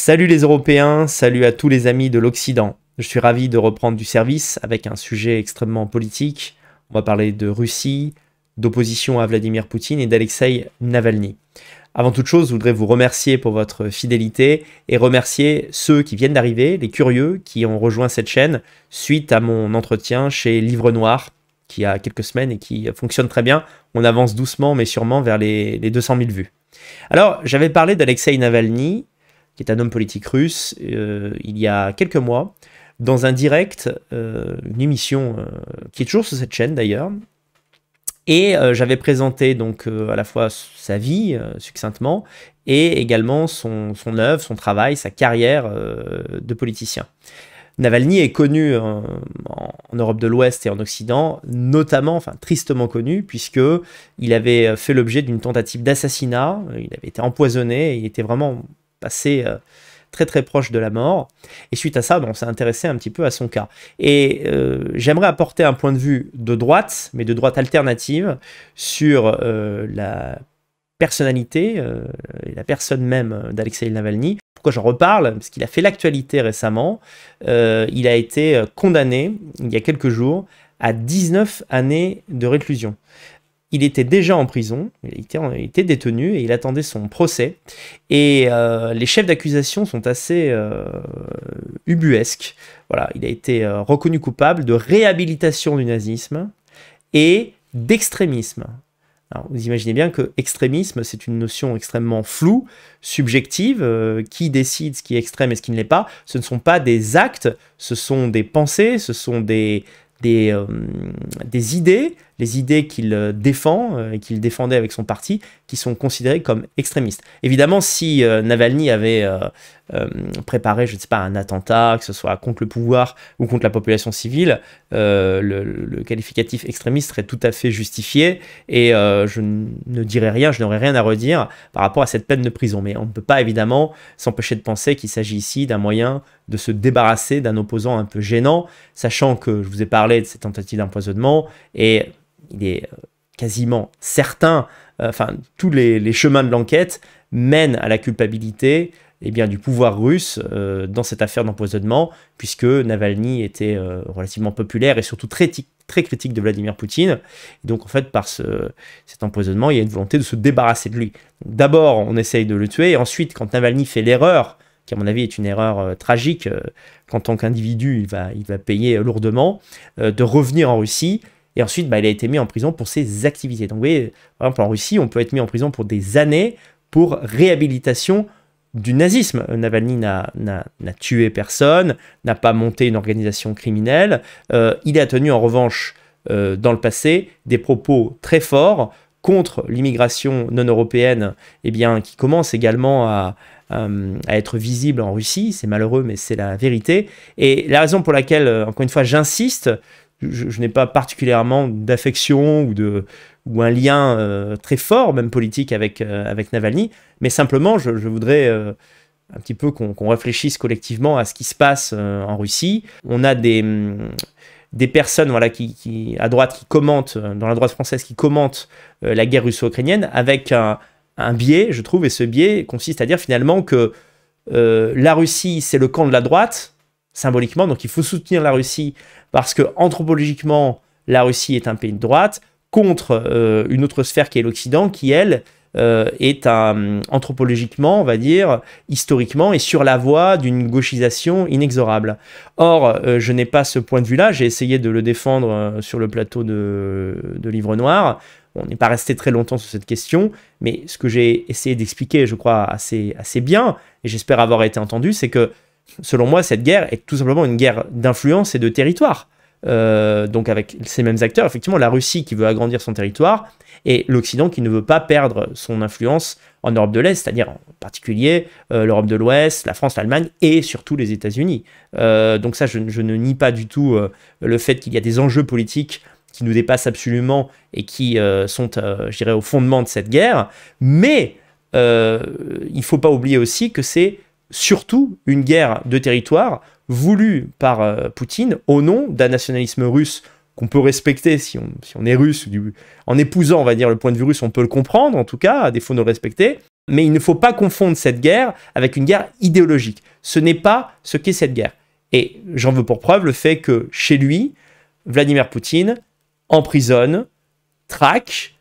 Salut les Européens, salut à tous les amis de l'Occident. Je suis ravi de reprendre du service avec un sujet extrêmement politique. On va parler de Russie, d'opposition à Vladimir Poutine et d'Alexei Navalny. Avant toute chose, je voudrais vous remercier pour votre fidélité et remercier ceux qui viennent d'arriver, les curieux qui ont rejoint cette chaîne suite à mon entretien chez Livre Noir, qui a quelques semaines et qui fonctionne très bien. On avance doucement mais sûrement vers les, 200 000 vues. Alors, j'avais parlé d'Alexei Navalny qui est un homme politique russe, euh, il y a quelques mois, dans un direct, euh, une émission euh, qui est toujours sur cette chaîne d'ailleurs. Et j'avais présenté donc à la fois sa vie succinctement et également son, son œuvre, son travail, sa carrière de politicien. Navalny est connu en, Europe de l'Ouest et en Occident, notamment, enfin tristement connu, puisque il avait fait l'objet d'une tentative d'assassinat, il avait été empoisonné, il était vraiment passé euh, très très proche de la mort. Et suite à ça, ben, on s'est intéressé un petit peu à son cas. Et euh, j'aimerais apporter un point de vue de droite, mais de droite alternative, sur euh, la personnalité, la personne même d'Alexei Navalny. Pourquoi j'en reparle Parce qu'il a fait l'actualité récemment. il a été condamné il y a quelques jours à 19 années de réclusion il était déjà en prison, il était, détenu et il attendait son procès. Et euh, les chefs d'accusation sont assez euh, ubuesques. Voilà, il a été euh, reconnu coupable de réhabilitation du nazisme et d'extrémisme. vous imaginez bien que extrémisme, c'est une notion extrêmement floue, subjective. qui décide ce qui est extrême et ce qui ne l'est pas Ce ne sont pas des actes, ce sont des pensées, ce sont des, des idées, les idées qu'il euh, défend euh, et qu'il défendait avec son parti, qui sont considérées comme extrémistes. Évidemment, si euh, Navalny avait préparé, je ne sais pas, un attentat, que ce soit contre le pouvoir ou contre la population civile, le, qualificatif extrémiste serait tout à fait justifié et je ne dirais rien, je n'aurais rien à redire par rapport à cette peine de prison. Mais on ne peut pas évidemment s'empêcher de penser qu'il s'agit ici d'un moyen de se débarrasser d'un opposant un peu gênant, sachant que je vous ai parlé de ces tentatives d'empoisonnement et il est euh, quasiment certain, euh, enfin tous les, chemins de l'enquête mènent à la culpabilité eh bien, du pouvoir russe euh, dans cette affaire d'empoisonnement, puisque Navalny était relativement populaire et surtout très, très critique de Vladimir Poutine. Et donc en fait, par ce, cet empoisonnement, il y a une volonté de se débarrasser de lui. D'abord, on essaye de le tuer, et ensuite, quand Navalny fait l'erreur, qui à mon avis est une erreur tragique, qu'en tant qu'individu, il va, il va payer lourdement, de revenir en Russie et ensuite, bah, il a été mis en prison pour ses activités. Donc vous voyez, par exemple en Russie, on peut être mis en prison pour des années pour réhabilitation du nazisme. Euh, Navalny n'a tué personne, n'a pas monté une organisation criminelle. Euh, il a tenu en revanche euh, dans le passé des propos très forts contre l'immigration non européenne, eh bien, qui commence également à être visible en Russie. C'est malheureux, mais c'est la vérité. Et la raison pour laquelle, encore une fois, j'insiste je, n'ai pas particulièrement d'affection ou, de, ou un lien euh, très fort, même politique, avec, euh, avec Navalny, mais simplement, je, voudrais euh, un petit peu qu'on réfléchisse collectivement à ce qui se passe en Russie. On a des, mm, des personnes voilà, qui, à droite qui commentent, dans la droite française, qui commentent la guerre russo-ukrainienne avec un, biais, je trouve, et ce biais consiste à dire finalement que la Russie, c'est le camp de la droite, symboliquement. Donc il faut soutenir la Russie parce que anthropologiquement, la Russie est un pays de droite contre euh, une autre sphère qui est l'Occident, qui elle euh, est anthropologiquement, on va dire, historiquement, et sur la voie d'une gauchisation inexorable. Or, euh, je n'ai pas ce point de vue-là, j'ai essayé de le défendre sur le plateau de, de Livre Noir. On n'est pas resté très longtemps sur cette question, mais ce que j'ai essayé d'expliquer, je crois, assez, assez bien, et j'espère avoir été entendu, c'est que selon moi, cette guerre est tout simplement une guerre d'influence et de territoire. Euh, donc avec ces mêmes acteurs, effectivement, la Russie qui veut agrandir son territoire et l'Occident qui ne veut pas perdre son influence en Europe de l'Est, c'est-à-dire en particulier euh, l'Europe de l'Ouest, la France, l'Allemagne et surtout les États-Unis. Euh, donc ça, je, je, ne nie pas du tout le fait qu'il y a des enjeux politiques qui nous dépassent absolument et qui sont, je dirais, au fondement de cette guerre. Mais il ne faut pas oublier aussi que c'est surtout une guerre de territoire voulue par euh, Poutine au nom d'un nationalisme russe qu'on peut respecter si on, est russe, en épousant, on va dire, le point de vue russe, on peut le comprendre, en tout cas, à défaut de le respecter, mais il ne faut pas confondre cette guerre avec une guerre idéologique. Ce n'est pas ce qu'est cette guerre. Et j'en veux pour preuve le fait que chez lui, Vladimir Poutine emprisonne, traque,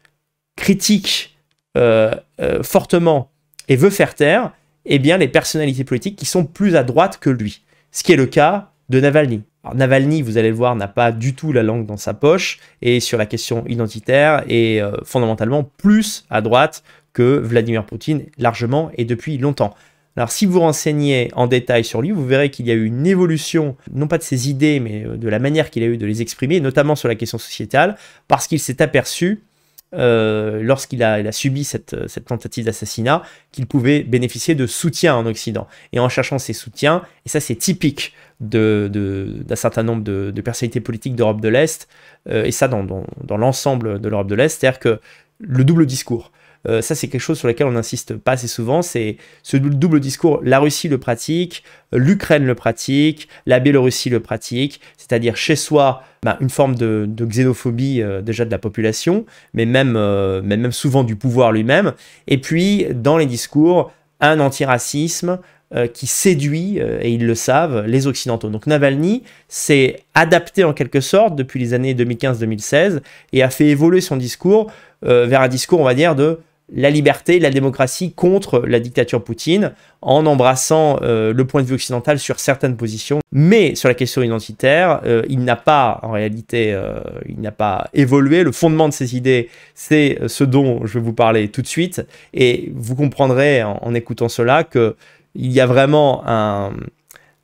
critique euh, euh, fortement et veut faire taire eh bien, les personnalités politiques qui sont plus à droite que lui. Ce qui est le cas de Navalny. Navalny, vous allez le voir, n'a pas du tout la langue dans sa poche et sur la question identitaire est euh, fondamentalement plus à droite que Vladimir Poutine largement et depuis longtemps. Alors si vous renseignez en détail sur lui, vous verrez qu'il y a eu une évolution, non pas de ses idées, mais euh, de la manière qu'il a eu de les exprimer, notamment sur la question sociétale, parce qu'il s'est aperçu euh, lorsqu'il a, subi euh, cette, tentative d'assassinat, qu'il pouvait bénéficier de soutien en Occident. Et en cherchant ces soutiens, et ça c'est typique d'un certain nombre de, personnalités politiques d'Europe de l'Est, euh, et ça dans, dans l'ensemble de l'Europe de l'Est, c'est-à-dire que le double discours. Euh, ça, c'est quelque chose sur lequel on n'insiste pas assez souvent. C'est ce double discours. La Russie le pratique, l'Ukraine le pratique, la Biélorussie le pratique, c'est-à-dire chez soi, bah, une forme de, xénophobie euh, déjà de la population, mais même, euh, mais même souvent du pouvoir lui-même. Et puis, dans les discours, un antiracisme, qui séduit, et ils le savent, les Occidentaux. Donc Navalny s'est adapté en quelque sorte depuis les années 2015-2016 et a fait évoluer son discours vers un discours, on va dire, de la liberté, la démocratie contre la dictature Poutine, en embrassant euh, le point de vue occidental sur certaines positions. Mais sur la question identitaire, euh, il n'a pas, en réalité, euh, il n'a pas évolué. Le fondement de ses idées, c'est ce dont je vais vous parler tout de suite. Et vous comprendrez en, écoutant cela qu'il y a vraiment un,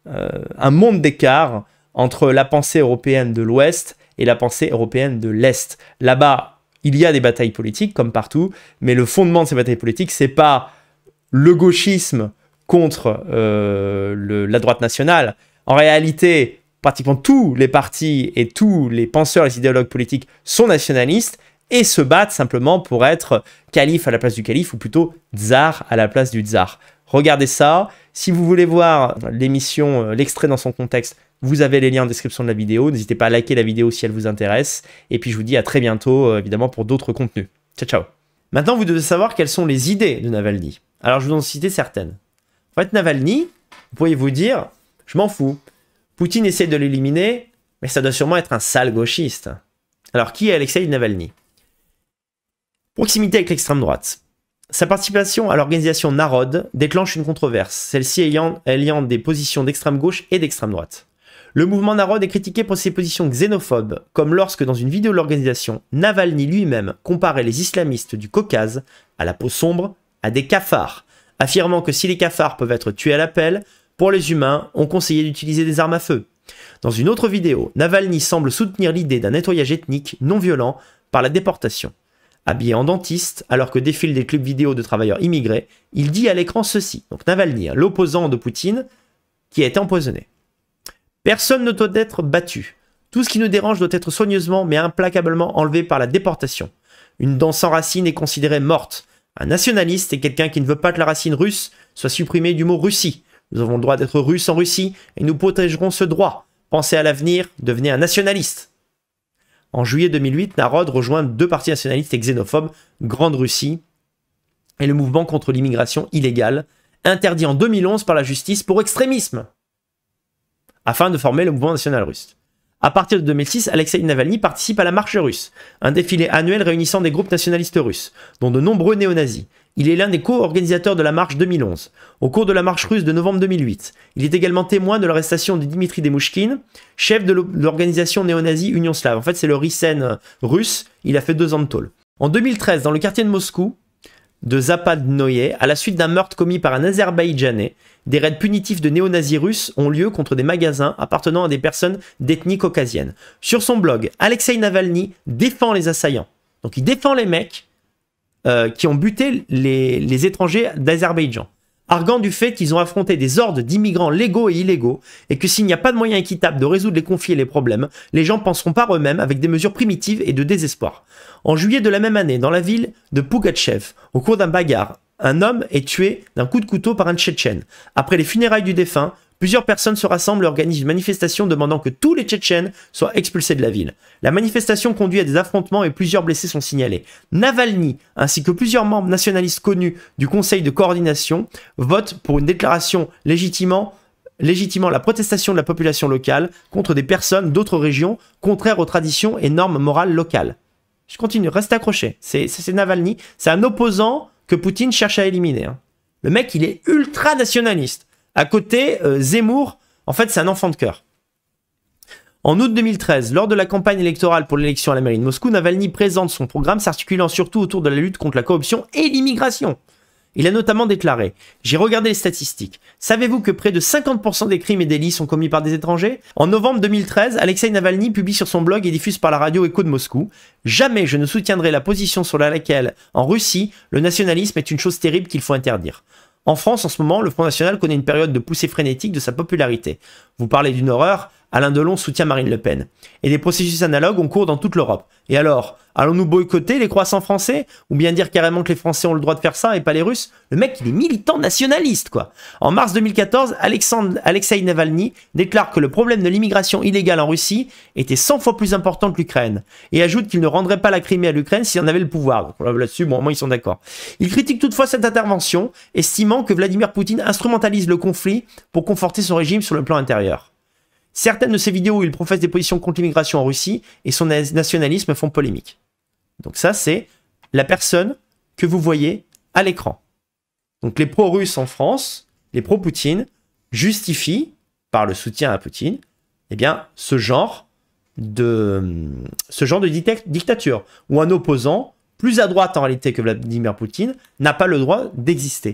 un monde d'écart entre la pensée européenne de l'Ouest et la pensée européenne de l'Est. Là-bas, il y a des batailles politiques comme partout, mais le fondement de ces batailles politiques, c'est pas le gauchisme contre euh, la droite nationale. En réalité, pratiquement tous les partis et tous les penseurs, les idéologues politiques sont nationalistes et se battent simplement pour être calife à la place du calife ou plutôt tsar à la place du tsar. Regardez ça. Si vous voulez voir l'émission, euh, l'extrait dans son contexte, vous avez les liens en description de la vidéo. N'hésitez pas à liker la vidéo si elle vous intéresse. Et puis je vous dis à très bientôt, euh, évidemment, pour d'autres contenus. Ciao, ciao. Maintenant, vous devez savoir quelles sont les idées de Navalny. Alors, je vous en citer certaines. En fait, Navalny, vous pourriez vous dire, je m'en fous. Poutine essaie de l'éliminer, mais ça doit sûrement être un sale gauchiste. Alors, qui est Alexei Navalny Proximité avec l'extrême droite. Sa participation à l'organisation Narod déclenche une controverse, celle-ci ayant, ayant des positions d'extrême gauche et d'extrême droite. Le mouvement Narod est critiqué pour ses positions xénophobes, comme lorsque dans une vidéo de l'organisation, Navalny lui-même comparait les islamistes du Caucase, à la peau sombre, à des cafards, affirmant que si les cafards peuvent être tués à l'appel, pour les humains, on conseillait d'utiliser des armes à feu. Dans une autre vidéo, Navalny semble soutenir l'idée d'un nettoyage ethnique non violent par la déportation. Habillé en dentiste, alors que défilent des clubs vidéo de travailleurs immigrés, il dit à l'écran ceci, donc Navalny, l'opposant de Poutine, qui a été empoisonné. Personne ne doit être battu. Tout ce qui nous dérange doit être soigneusement mais implacablement enlevé par la déportation. Une dent sans racine est considérée morte. Un nationaliste est quelqu'un qui ne veut pas que la racine russe soit supprimée du mot Russie. Nous avons le droit d'être russes en Russie et nous protégerons ce droit. Pensez à l'avenir, devenez un nationaliste. En juillet 2008, Narod rejoint deux partis nationalistes et xénophobes, Grande Russie et le mouvement contre l'immigration illégale, interdit en 2011 par la justice pour extrémisme afin de former le mouvement national russe. À partir de 2006, Alexei Navalny participe à la Marche russe, un défilé annuel réunissant des groupes nationalistes russes, dont de nombreux néo-nazis. Il est l'un des co-organisateurs de la Marche 2011. Au cours de la Marche russe de novembre 2008, il est également témoin de l'arrestation de Dimitri Demushkin, chef de l'organisation néonazie Union Slave. En fait, c'est le RISEN russe, il a fait deux ans de tôle. En 2013, dans le quartier de Moscou, de Zapad Noye à la suite d'un meurtre commis par un Azerbaïdjanais. Des raids punitifs de néo-nazis russes ont lieu contre des magasins appartenant à des personnes d'ethnie caucasienne. Sur son blog, Alexei Navalny défend les assaillants. Donc il défend les mecs euh, qui ont buté les étrangers d'Azerbaïdjan arguant du fait qu'ils ont affronté des hordes d'immigrants légaux et illégaux, et que s'il n'y a pas de moyen équitable de résoudre les conflits et les problèmes, les gens penseront par eux-mêmes avec des mesures primitives et de désespoir. En juillet de la même année, dans la ville de Pugachev, au cours d'un bagarre, un homme est tué d'un coup de couteau par un Tchétchène. Après les funérailles du défunt, Plusieurs personnes se rassemblent et organisent une manifestation demandant que tous les Tchétchènes soient expulsés de la ville. La manifestation conduit à des affrontements et plusieurs blessés sont signalés. Navalny, ainsi que plusieurs membres nationalistes connus du Conseil de coordination, votent pour une déclaration légitimant la protestation de la population locale contre des personnes d'autres régions contraires aux traditions et normes morales locales. Je continue, reste accroché. C'est Navalny, c'est un opposant que Poutine cherche à éliminer. Hein. Le mec, il est ultra nationaliste. À côté, euh, Zemmour, en fait, c'est un enfant de cœur. En août 2013, lors de la campagne électorale pour l'élection à la mairie de Moscou, Navalny présente son programme s'articulant surtout autour de la lutte contre la corruption et l'immigration. Il a notamment déclaré J'ai regardé les statistiques. Savez-vous que près de 50% des crimes et délits sont commis par des étrangers En novembre 2013, Alexei Navalny publie sur son blog et diffuse par la radio Écho de Moscou Jamais je ne soutiendrai la position sur laquelle, en Russie, le nationalisme est une chose terrible qu'il faut interdire. En France, en ce moment, le Front National connaît une période de poussée frénétique de sa popularité. Vous parlez d'une horreur, Alain Delon soutient Marine Le Pen. Et des processus analogues ont cours dans toute l'Europe. Et alors, allons-nous boycotter les croissants français Ou bien dire carrément que les Français ont le droit de faire ça et pas les Russes Le mec, il est militant nationaliste, quoi. En mars 2014, Alexandre, Alexei Navalny déclare que le problème de l'immigration illégale en Russie était 100 fois plus important que l'Ukraine. Et ajoute qu'il ne rendrait pas la Crimée à l'Ukraine s'il en avait le pouvoir. là-dessus, bon, au moins, ils sont d'accord. Il critique toutefois cette intervention, estimant que Vladimir Poutine instrumentalise le conflit pour conforter son régime sur le plan intérieur. Certaines de ses vidéos où il professe des positions contre l'immigration en Russie et son nationalisme font polémique. Donc ça, c'est la personne que vous voyez à l'écran. Donc les pro-russes en France, les pro-Poutine, justifient, par le soutien à Poutine, eh bien, ce genre de, ce genre de dictature, où un opposant, plus à droite en réalité que Vladimir Poutine, n'a pas le droit d'exister.